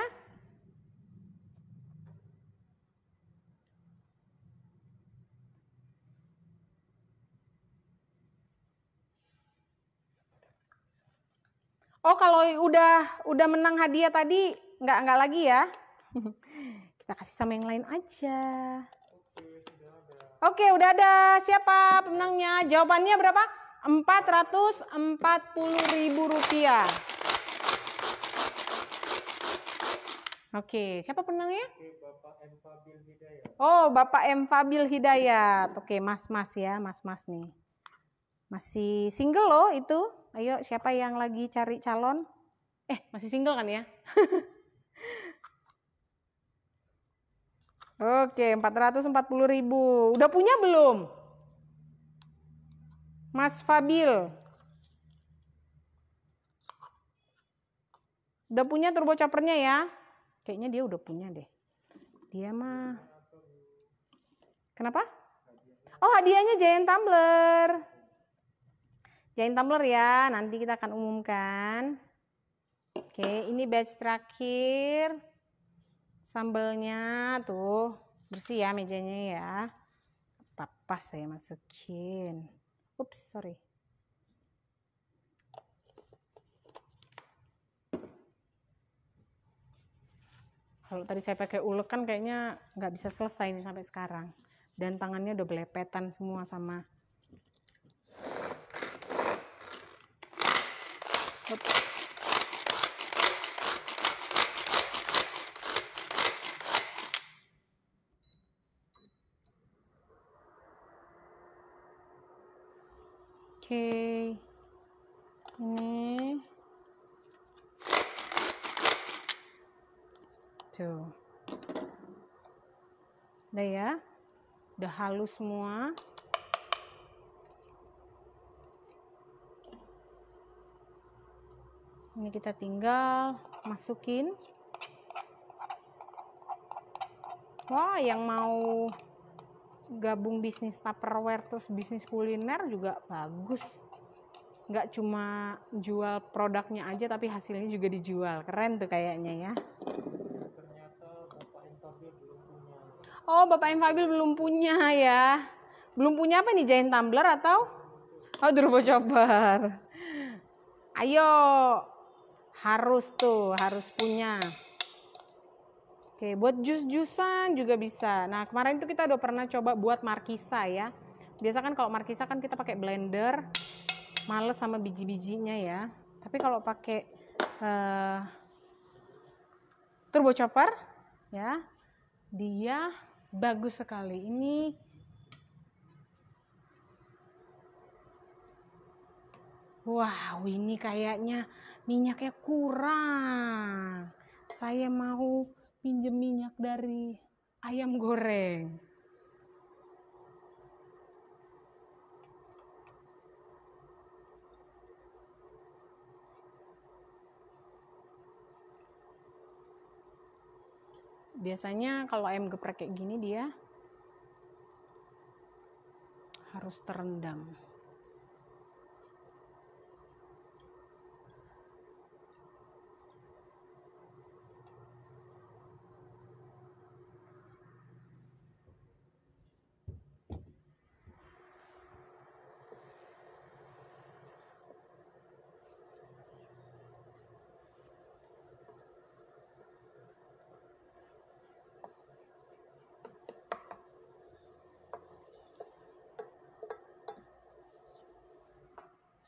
Oh kalau udah udah menang hadiah tadi nggak nggak lagi ya? *laughs* Kita kasih sama yang lain aja. Oke udah ada siapa pemenangnya? Jawabannya berapa? Empat ratus empat puluh ribu rupiah. Oke, siapa penangnya? Oh, Bapak M. Fabil Hidayat. Oke, mas-mas ya, mas-mas nih. Masih single loh itu. Ayo siapa yang lagi cari calon? Eh, masih single kan ya? *laughs* Oke, 440 ribu. Udah punya belum? Mas Fabil. Udah punya turbo choppernya ya? Kayaknya dia udah punya deh. Dia mah. Kenapa? Oh, hadiahnya Giant Tumbler. Jangan tumbler ya, nanti kita akan umumkan. Oke, ini batch terakhir. Sambelnya tuh bersih ya mejanya ya. Papa saya masukin. Ups, sorry. Kalau tadi saya pakai ulekan kayaknya nggak bisa selesai nih sampai sekarang. Dan tangannya udah belepetan semua sama Oke. Okay. Ini. Tuh. Udah ya. Udah halus semua. ini kita tinggal masukin wah yang mau gabung bisnis tupperware terus bisnis kuliner juga bagus nggak cuma jual produknya aja tapi hasilnya juga dijual keren tuh kayaknya ya Oh, Bapak Infabil belum punya ya. Belum punya apa nih jahit tumbler atau? Oh, durbo coba Ayo, harus tuh harus punya oke buat jus-jusan juga bisa nah kemarin tuh kita udah pernah coba buat markisa ya biasa kan kalau markisa kan kita pakai blender males sama biji-bijinya ya tapi kalau pakai uh, turbo chopper ya dia bagus sekali ini wow ini kayaknya minyaknya kurang saya mau pinjem minyak dari ayam goreng biasanya kalau ayam geprek kayak gini dia harus terendam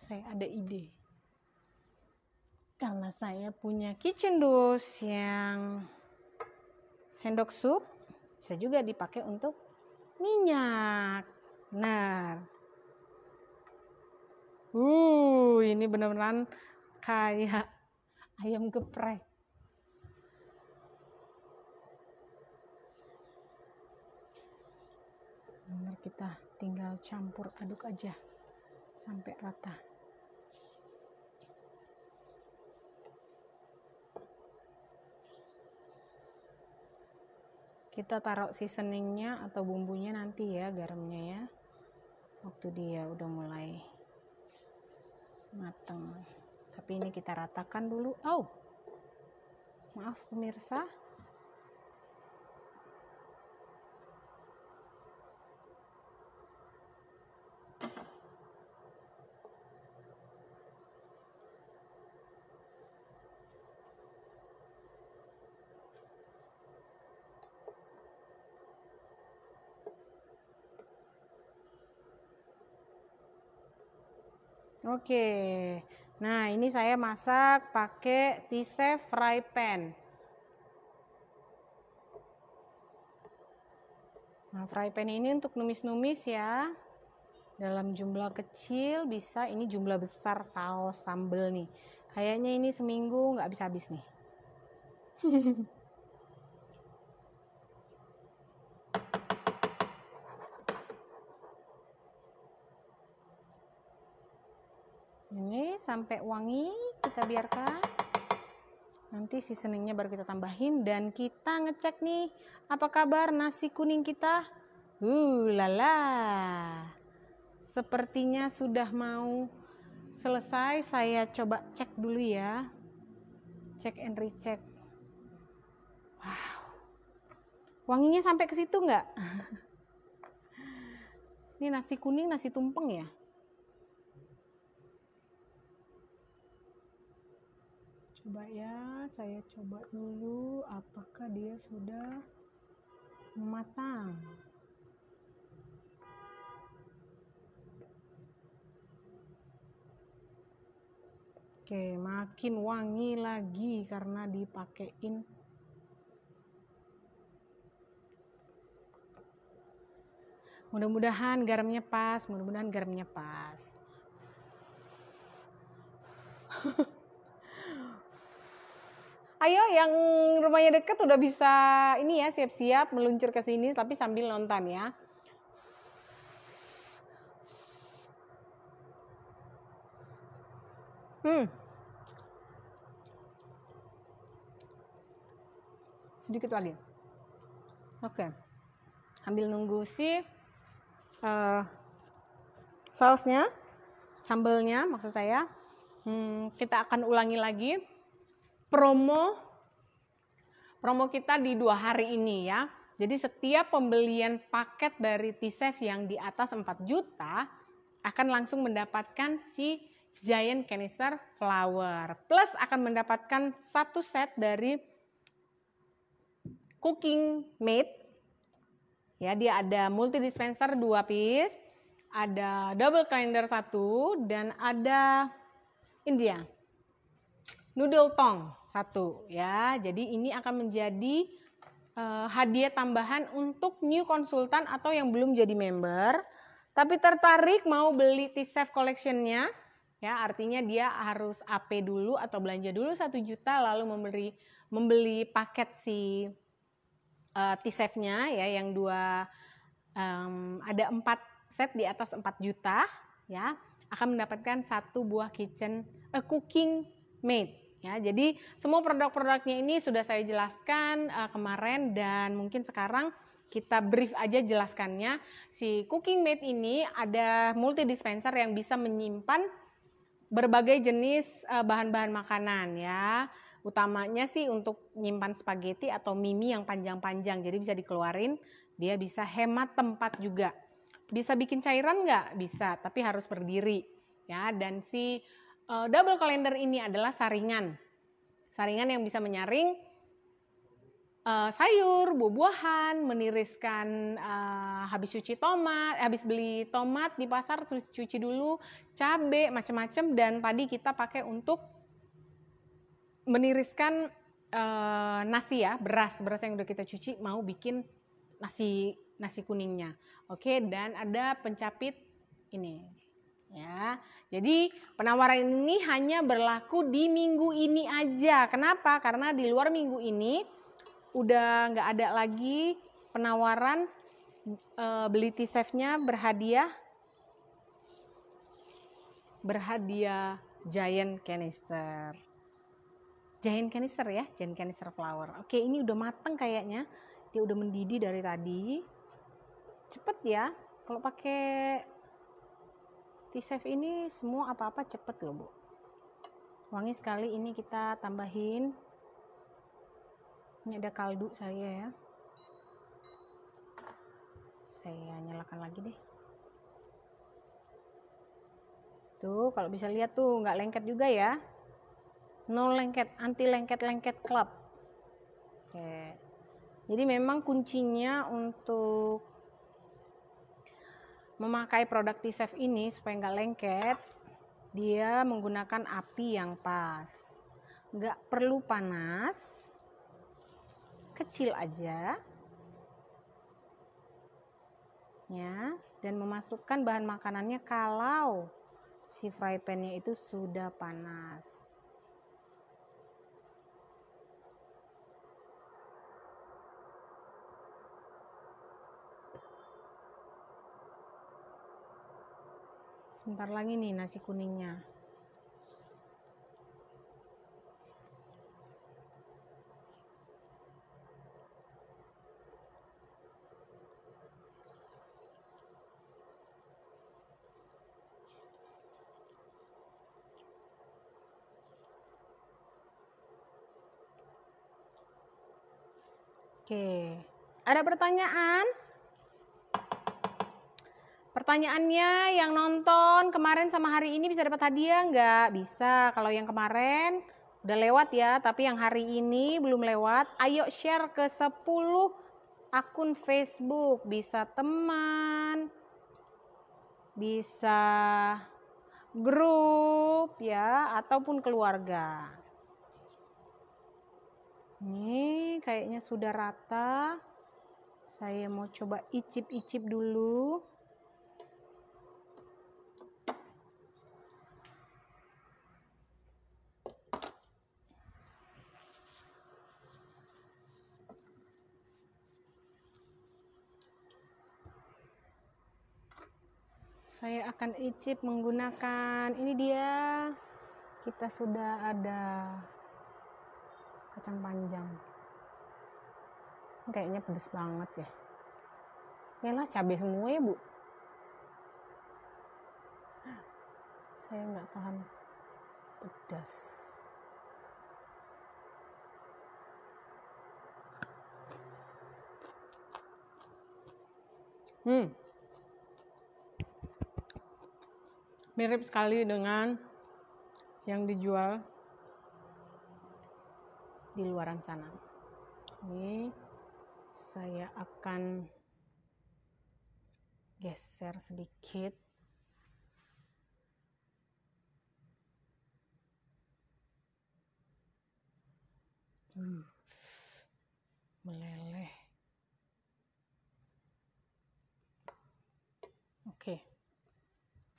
saya ada ide. Karena saya punya kitchen dos yang sendok sup, saya juga dipakai untuk minyak. Nah, uh, ini benar-benar kayak ayam geprek. benar kita tinggal campur aduk aja sampai rata kita taruh seasoningnya atau bumbunya nanti ya garamnya ya waktu dia udah mulai mateng tapi ini kita ratakan dulu oh maaf pemirsa Oke. Nah, ini saya masak pakai T-Chef fry pan. Nah, fry pan ini untuk numis-numis ya. Dalam jumlah kecil bisa ini jumlah besar saus sambel nih. Kayaknya ini seminggu nggak habis-habis nih. *laughs* ini sampai wangi kita biarkan nanti seasoningnya baru kita tambahin dan kita ngecek nih apa kabar nasi kuning kita uh lala sepertinya sudah mau selesai saya coba cek dulu ya cek and recheck wow wanginya sampai ke situ nggak *laughs* ini nasi kuning nasi tumpeng ya coba ya saya coba dulu apakah dia sudah matang Oke, makin wangi lagi karena dipakein Mudah-mudahan garamnya pas, mudah-mudahan garamnya pas. *laughs* ayo yang rumahnya deket udah bisa ini ya siap-siap meluncur ke sini tapi sambil nonton ya. Hmm. Sedikit lagi. Oke. Okay. Ambil nunggu si uh, eh, sausnya, sambelnya maksud saya. Hmm, kita akan ulangi lagi promo promo kita di dua hari ini ya. Jadi setiap pembelian paket dari T-Safe yang di atas 4 juta akan langsung mendapatkan si Giant Canister Flower. Plus akan mendapatkan satu set dari Cooking Mate. Ya, dia ada multi dispenser 2 piece, ada double cleanser satu dan ada India noodle tong satu ya. Jadi ini akan menjadi uh, hadiah tambahan untuk new konsultan atau yang belum jadi member tapi tertarik mau beli T-Safe collectionnya ya artinya dia harus AP dulu atau belanja dulu satu juta lalu memberi membeli paket si uh, eh, T-Safe-nya ya yang dua um, ada empat set di atas empat juta ya akan mendapatkan satu buah kitchen uh, cooking made Ya, Jadi semua produk-produknya ini sudah saya jelaskan uh, kemarin dan mungkin sekarang kita brief aja jelaskannya. Si Cooking Mate ini ada multi dispenser yang bisa menyimpan berbagai jenis eh, bahan-bahan makanan ya. Utamanya sih untuk nyimpan spaghetti atau mimi yang panjang-panjang. Jadi bisa dikeluarin, dia bisa hemat tempat juga. Bisa bikin cairan nggak? Bisa, tapi harus berdiri. Ya, dan si Eh, double kalender ini adalah saringan. Saringan yang bisa menyaring uh, sayur, buah-buahan, meniriskan uh, habis cuci tomat, habis beli tomat di pasar terus cuci dulu, cabe macam-macam dan tadi kita pakai untuk meniriskan uh, nasi ya, beras, beras yang udah kita cuci mau bikin nasi nasi kuningnya. Oke, dan ada pencapit ini Ya, jadi penawaran ini hanya berlaku di minggu ini aja. Kenapa? Karena di luar minggu ini udah nggak ada lagi penawaran e, beli t nya berhadiah berhadiah giant canister. Giant canister ya, giant canister flower. Oke, ini udah mateng kayaknya. Dia udah mendidih dari tadi. Cepet ya. Kalau pakai save ini semua apa-apa cepet loh bu wangi sekali ini kita tambahin ini ada kaldu saya ya saya nyalakan lagi deh tuh kalau bisa lihat tuh nggak lengket juga ya no lengket anti lengket lengket club oke jadi memang kuncinya untuk memakai produk T-Safe ini supaya nggak lengket, dia menggunakan api yang pas. Nggak perlu panas, kecil aja. Ya, dan memasukkan bahan makanannya kalau si fry pan-nya itu sudah panas. Sebentar lagi nih nasi kuningnya. Oke, ada pertanyaan? Pertanyaannya yang nonton kemarin sama hari ini bisa dapat hadiah nggak? Bisa. Kalau yang kemarin udah lewat ya, tapi yang hari ini belum lewat. Ayo share ke 10 akun Facebook. Bisa teman, bisa grup ya, ataupun keluarga. Ini kayaknya sudah rata. Saya mau coba icip-icip dulu. saya akan icip menggunakan ini dia kita sudah ada kacang panjang kayaknya pedes banget ya lah cabai semua ya bu saya nggak tahan pedas hmm mirip sekali dengan yang dijual di luaran sana. Ini saya akan geser sedikit. Hmm. Meleleh.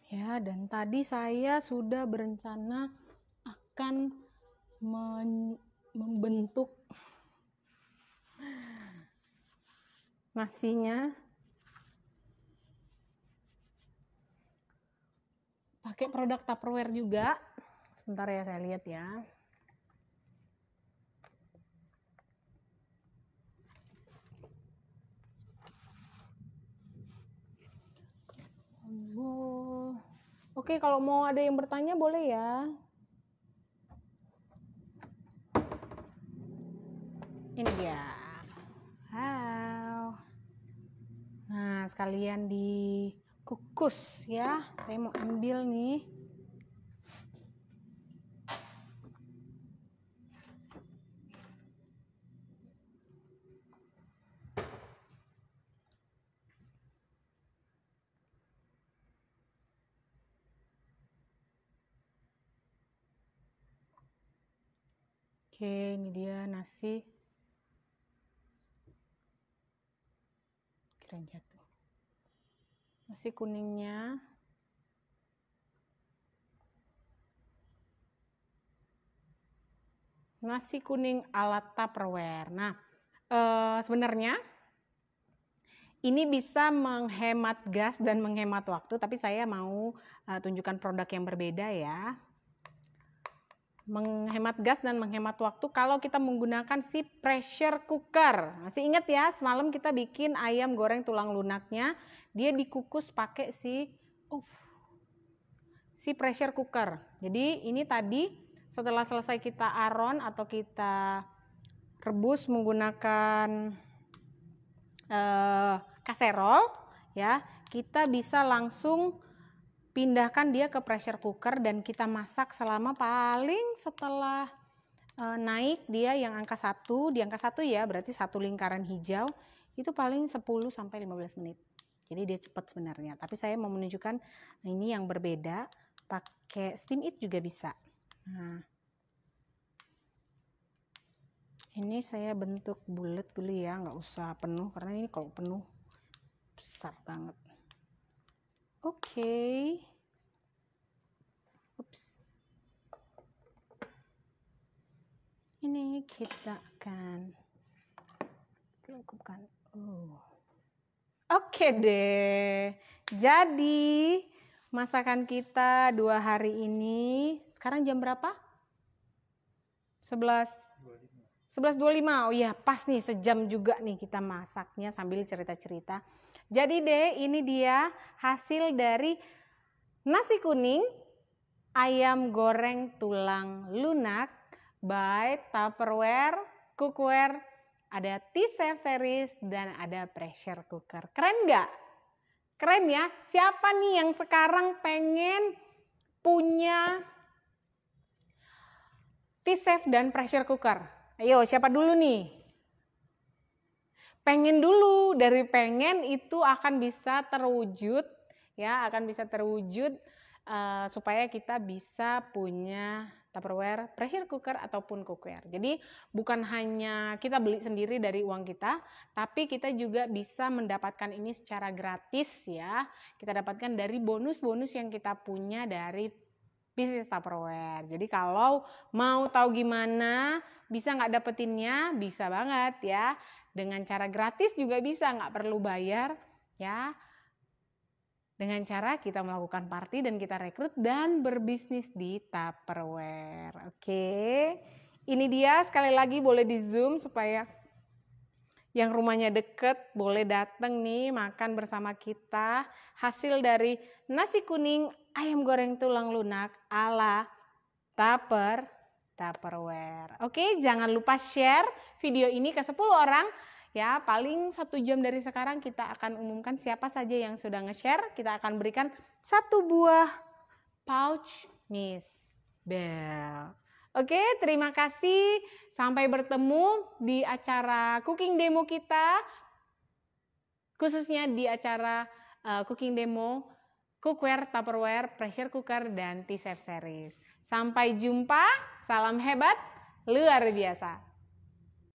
ya dan tadi saya sudah berencana akan membentuk nasinya pakai produk Tupperware juga sebentar ya saya lihat ya Wow. Oke, kalau mau ada yang bertanya boleh ya. Ini dia. Wow. Nah, sekalian dikukus ya. Saya mau ambil nih. Oke, ini dia nasi. Kira jatuh. Nasi kuningnya. Nasi kuning ala Tupperware. Nah, e, sebenarnya ini bisa menghemat gas dan menghemat waktu, tapi saya mau e, tunjukkan produk yang berbeda ya menghemat gas dan menghemat waktu kalau kita menggunakan si pressure cooker. Masih ingat ya, semalam kita bikin ayam goreng tulang lunaknya, dia dikukus pakai si uh, si pressure cooker. Jadi ini tadi setelah selesai kita aron atau kita rebus menggunakan uh, kaserol ya, kita bisa langsung pindahkan dia ke pressure cooker dan kita masak selama paling setelah eh, naik dia yang angka satu di angka satu ya berarti satu lingkaran hijau itu paling 10 sampai 15 menit jadi dia cepat sebenarnya tapi saya mau menunjukkan eh, ini yang berbeda pakai steam it juga bisa nah ini saya bentuk bulat dulu ya nggak usah penuh karena ini kalau penuh besar banget okay Ups. ini kita akan lengkapkan oh Oke deh. Jadi masakan kita dua hari ini. Sekarang jam berapa? 11. 11.25. Oh iya, pas nih sejam juga nih kita masaknya sambil cerita-cerita. Jadi deh ini dia hasil dari nasi kuning ayam goreng tulang lunak by Tupperware, Cookware, ada t safe series dan ada pressure cooker. Keren nggak? Keren ya? Siapa nih yang sekarang pengen punya t safe dan pressure cooker? Ayo siapa dulu nih? pengen dulu dari pengen itu akan bisa terwujud ya akan bisa terwujud uh, supaya kita bisa punya Tupperware, pressure cooker ataupun cookware. Jadi bukan hanya kita beli sendiri dari uang kita, tapi kita juga bisa mendapatkan ini secara gratis ya. Kita dapatkan dari bonus-bonus yang kita punya dari bisnis Tupperware. Jadi kalau mau tahu gimana bisa nggak dapetinnya, bisa banget ya. Dengan cara gratis juga bisa, nggak perlu bayar ya. Dengan cara kita melakukan party dan kita rekrut dan berbisnis di Tupperware. Oke, ini dia sekali lagi boleh di zoom supaya yang rumahnya deket boleh datang nih makan bersama kita. Hasil dari nasi kuning, ayam goreng tulang lunak, ala tupper Tupperware. Oke, jangan lupa share video ini ke 10 orang. Ya, paling satu jam dari sekarang kita akan umumkan siapa saja yang sudah nge-share. Kita akan berikan satu buah pouch Miss Bell. Oke, terima kasih. Sampai bertemu di acara cooking demo kita. Khususnya di acara uh, cooking demo cookware, tupperware, pressure cooker, dan t shirt series. Sampai jumpa, salam hebat, luar biasa.